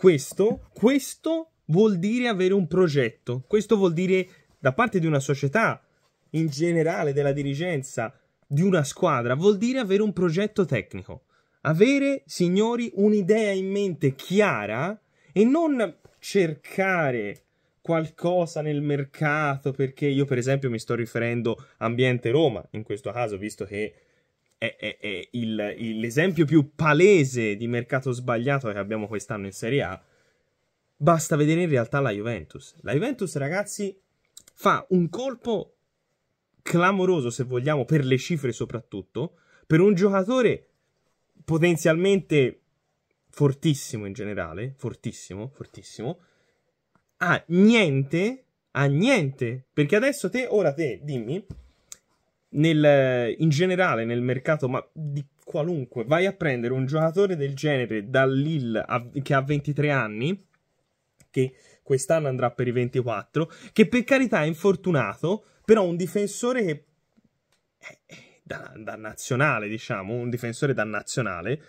questo, questo vuol dire avere un progetto, questo vuol dire da parte di una società, in generale della dirigenza, di una squadra, vuol dire avere un progetto tecnico. Avere, signori, un'idea in mente chiara e non cercare qualcosa nel mercato, perché io per esempio mi sto riferendo a ambiente Roma, in questo caso, visto che è, è, è il, l'esempio più palese di mercato sbagliato che abbiamo quest'anno in Serie A. Basta vedere in realtà la Juventus. La Juventus, ragazzi, fa un colpo clamoroso, se vogliamo, per le cifre soprattutto, per un giocatore potenzialmente fortissimo in generale, fortissimo, fortissimo, a niente, a niente, perché adesso te, ora te, dimmi, nel, eh, in generale nel mercato, ma di qualunque, vai a prendere un giocatore del genere dall'Ill che ha 23 anni, che quest'anno andrà per i 24, che per carità è infortunato, però un difensore che... Da, da nazionale, diciamo, un difensore da nazionale,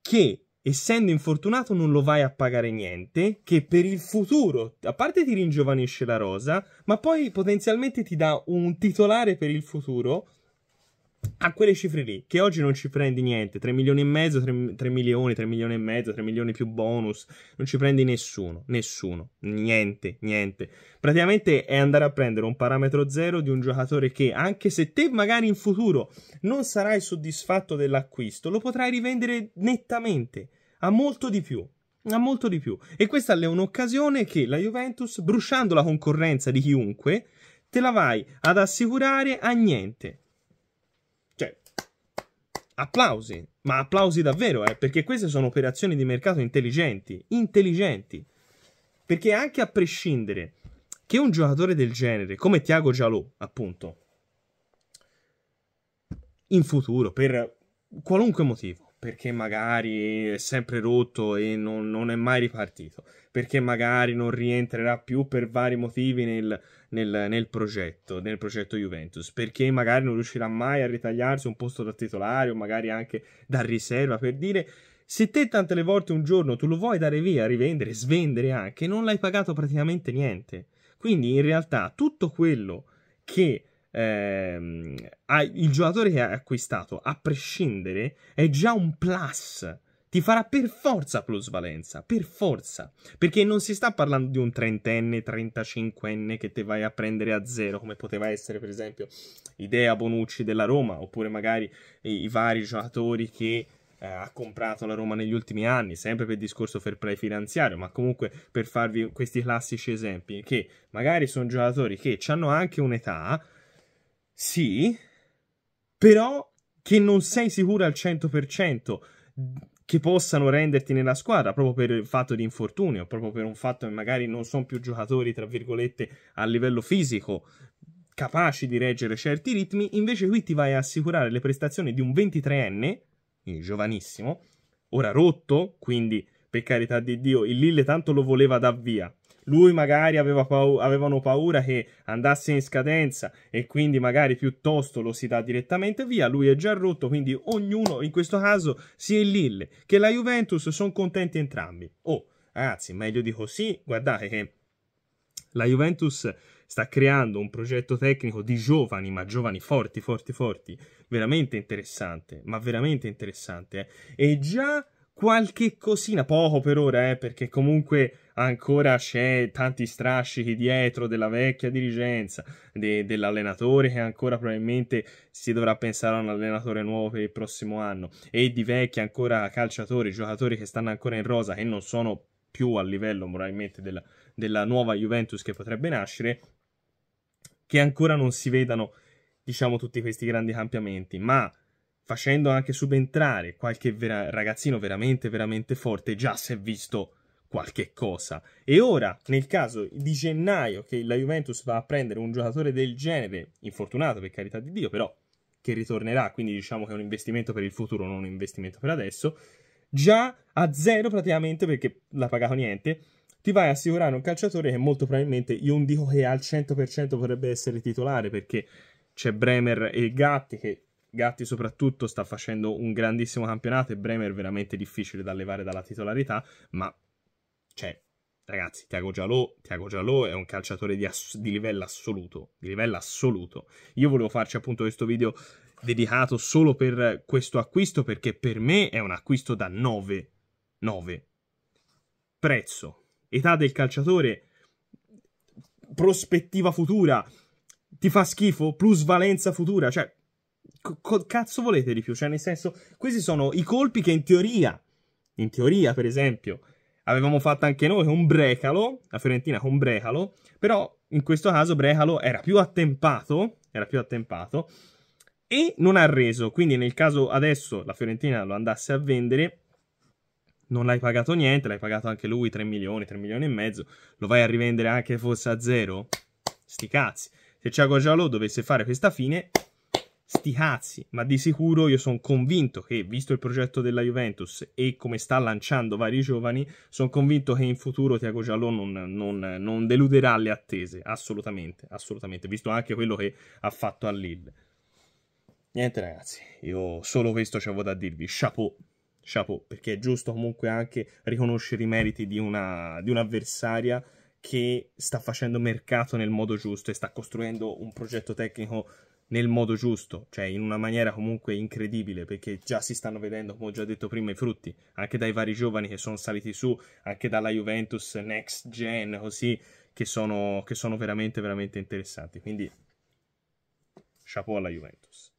che essendo infortunato non lo vai a pagare niente, che per il futuro, a parte ti ringiovanisce la rosa, ma poi potenzialmente ti dà un titolare per il futuro a quelle cifre lì, che oggi non ci prendi niente, 3 milioni e mezzo, 3, 3, milioni, 3 milioni e mezzo, 3 milioni più bonus, non ci prendi nessuno, nessuno, niente, niente. Praticamente è andare a prendere un parametro zero di un giocatore che, anche se te magari in futuro non sarai soddisfatto dell'acquisto, lo potrai rivendere nettamente, a molto di più. A molto di più. E questa è un'occasione che la Juventus, bruciando la concorrenza di chiunque, te la vai ad assicurare a niente applausi, ma applausi davvero, eh, perché queste sono operazioni di mercato intelligenti, intelligenti. Perché anche a prescindere che un giocatore del genere, come Tiago Giallo, appunto, in futuro, per qualunque motivo, perché magari è sempre rotto e non, non, è mai ripartito, perché magari non rientrerà più per vari motivi nel, nel, nel, progetto, nel progetto Juventus, perché magari non riuscirà mai a ritagliarsi un posto da titolare o magari anche da riserva, per dire... Se te tante le volte un giorno tu lo vuoi dare via, rivendere, svendere anche, non l'hai pagato praticamente niente. Quindi in realtà tutto quello che ehm, il giocatore che hai acquistato, a prescindere, è già un plus. Ti farà per forza plusvalenza, per forza. Perché non si sta parlando di un trentenne, trentacinquenne che te vai a prendere a zero, come poteva essere per esempio Idea Bonucci della Roma, oppure magari i, i vari giocatori che eh, ha comprato la Roma negli ultimi anni, sempre per discorso fair play finanziario, ma comunque per farvi questi classici esempi, che magari sono giocatori che hanno anche un'età, sì, però che non sei sicura al 100% che possano renderti nella squadra proprio per il fatto di infortunio, proprio per un fatto che magari non sono più giocatori, tra virgolette, a livello fisico capaci di reggere certi ritmi, invece qui ti vai a assicurare le prestazioni di un 23enne, giovanissimo, ora rotto, quindi per carità di Dio, il Lille tanto lo voleva dar via, lui magari aveva paura, avevano paura che andasse in scadenza e quindi magari piuttosto lo si dà direttamente via, lui è già rotto, quindi ognuno in questo caso sia il Lille che la Juventus sono contenti entrambi. Oh, ragazzi, meglio di così, guardate che la Juventus sta creando un progetto tecnico di giovani, ma giovani forti, forti, forti, veramente interessante, ma veramente interessante. Eh? E già qualche cosina, poco per ora, eh, perché comunque ancora c'è tanti strascichi dietro della vecchia dirigenza, de- dell'allenatore che ancora probabilmente si dovrà pensare a un allenatore nuovo per il prossimo anno e di vecchi ancora calciatori, giocatori che stanno ancora in rosa che non sono più a livello moralmente della, della nuova Juventus che potrebbe nascere, che ancora non si vedano diciamo tutti questi grandi cambiamenti, ma facendo anche subentrare qualche vera- ragazzino veramente, veramente forte, già si è visto qualche cosa. E ora, nel caso di gennaio, che la Juventus va a prendere un giocatore del genere, infortunato per carità di Dio, però che ritornerà, quindi diciamo che è un investimento per il futuro, non un investimento per adesso, già a zero praticamente perché l'ha pagato niente, ti vai a assicurare un calciatore che molto probabilmente, io non dico che al 100% potrebbe essere titolare, perché c'è Bremer e Gatti che Gatti soprattutto sta facendo un grandissimo campionato e Bremer veramente difficile da levare dalla titolarità, ma cioè, ragazzi, Tiago Giallo, Tiago Giallo è un calciatore di, ass- di, livello assoluto, di livello assoluto. Io volevo farci appunto questo video dedicato solo per questo acquisto perché per me è un acquisto da 9 9 prezzo, età del calciatore, prospettiva futura, ti fa schifo, plusvalenza futura, cioè co- cazzo volete di più? Cioè, nel senso, questi sono i colpi che in teoria, in teoria, per esempio, avevamo fatto anche noi con Brecalo, la Fiorentina con Brecalo, però in questo caso Brecalo era più attempato, era più attempato e non ha reso, quindi nel caso adesso la Fiorentina lo andasse a vendere non l'hai pagato niente, l'hai pagato anche lui 3 milioni, 3 milioni e mezzo, lo vai a rivendere anche fosse a zero? Sti cazzi. Se Thiago Giallo dovesse fare questa fine, sti cazzi, ma di sicuro io sono convinto che, visto il progetto della Juventus e come sta lanciando vari giovani, sono convinto che in futuro Tiago Giallò non, non, non, deluderà le attese, assolutamente, assolutamente, visto anche quello che ha fatto a Lille. Niente ragazzi, io solo questo c'avevo da dirvi, chapeau, chapeau, perché è giusto comunque anche riconoscere i meriti di, una, di un'avversaria che sta facendo mercato nel modo giusto e sta costruendo un progetto tecnico nel modo giusto, cioè in una maniera comunque incredibile, perché già si stanno vedendo, come ho già detto prima, i frutti, anche dai vari giovani che sono saliti su, anche dalla Juventus Next Gen, così, che sono, che sono veramente, veramente interessanti. Quindi, chapeau alla Juventus.